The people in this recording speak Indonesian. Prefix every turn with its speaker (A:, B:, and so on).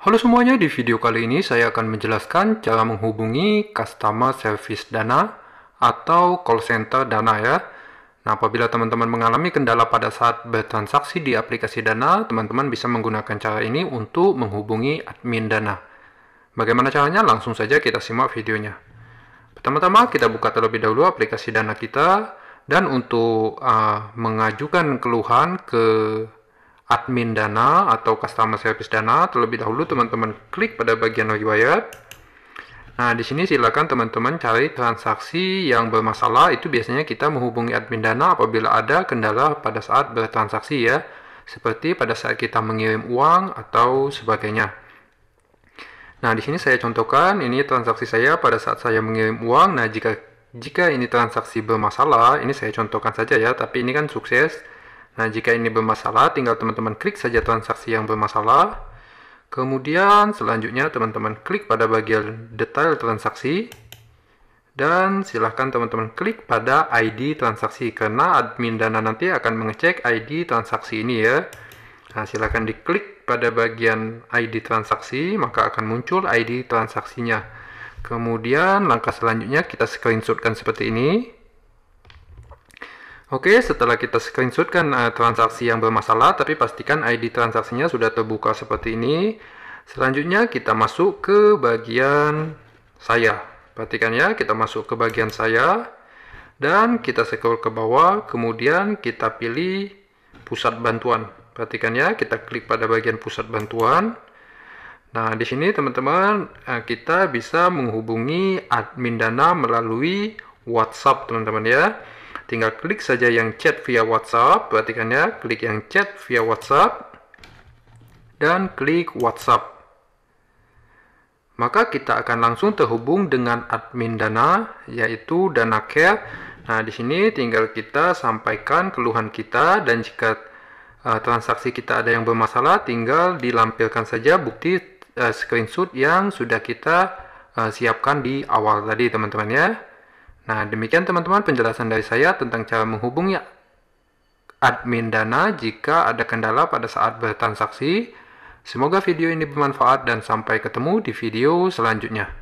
A: Halo semuanya, di video kali ini saya akan menjelaskan cara menghubungi customer service dana atau call center dana ya. Nah, apabila teman-teman mengalami kendala pada saat bertransaksi di aplikasi dana, teman-teman bisa menggunakan cara ini untuk menghubungi admin dana. Bagaimana caranya? Langsung saja kita simak videonya. Pertama-tama kita buka terlebih dahulu aplikasi dana kita dan untuk uh, mengajukan keluhan ke admin Dana atau customer service Dana terlebih dahulu teman-teman klik pada bagian riwayat. Nah, di sini silakan teman-teman cari transaksi yang bermasalah. Itu biasanya kita menghubungi admin Dana apabila ada kendala pada saat bertransaksi ya, seperti pada saat kita mengirim uang atau sebagainya. Nah, di sini saya contohkan ini transaksi saya pada saat saya mengirim uang. Nah, jika jika ini transaksi bermasalah, ini saya contohkan saja ya, tapi ini kan sukses. Nah, jika ini bermasalah, tinggal teman-teman klik saja transaksi yang bermasalah. Kemudian selanjutnya teman-teman klik pada bagian detail transaksi. Dan silahkan teman-teman klik pada ID transaksi, karena admin Dana nanti akan mengecek ID transaksi ini ya. Nah, silahkan diklik pada bagian ID transaksi, maka akan muncul ID transaksinya. Kemudian langkah selanjutnya kita screenshotkan seperti ini. Oke, setelah kita screenshotkan uh, transaksi yang bermasalah, tapi pastikan ID transaksinya sudah terbuka seperti ini. Selanjutnya kita masuk ke bagian saya. Perhatikan ya, kita masuk ke bagian saya. Dan kita scroll ke bawah, kemudian kita pilih pusat bantuan. Perhatikan ya, kita klik pada bagian pusat bantuan. Nah, di sini teman-teman eh, kita bisa menghubungi admin Dana melalui WhatsApp, teman-teman ya. Tinggal klik saja yang chat via WhatsApp, perhatikan ya, klik yang chat via WhatsApp, dan klik WhatsApp. Maka kita akan langsung terhubung dengan admin Dana, yaitu Dana Care. Nah, di sini tinggal kita sampaikan keluhan kita, dan jika uh, transaksi kita ada yang bermasalah, tinggal dilampirkan saja bukti uh, screenshot yang sudah kita uh, siapkan di awal tadi, teman-teman ya. Nah, demikian teman-teman penjelasan dari saya tentang cara menghubungi admin Dana jika ada kendala pada saat bertransaksi. Semoga video ini bermanfaat dan sampai ketemu di video selanjutnya.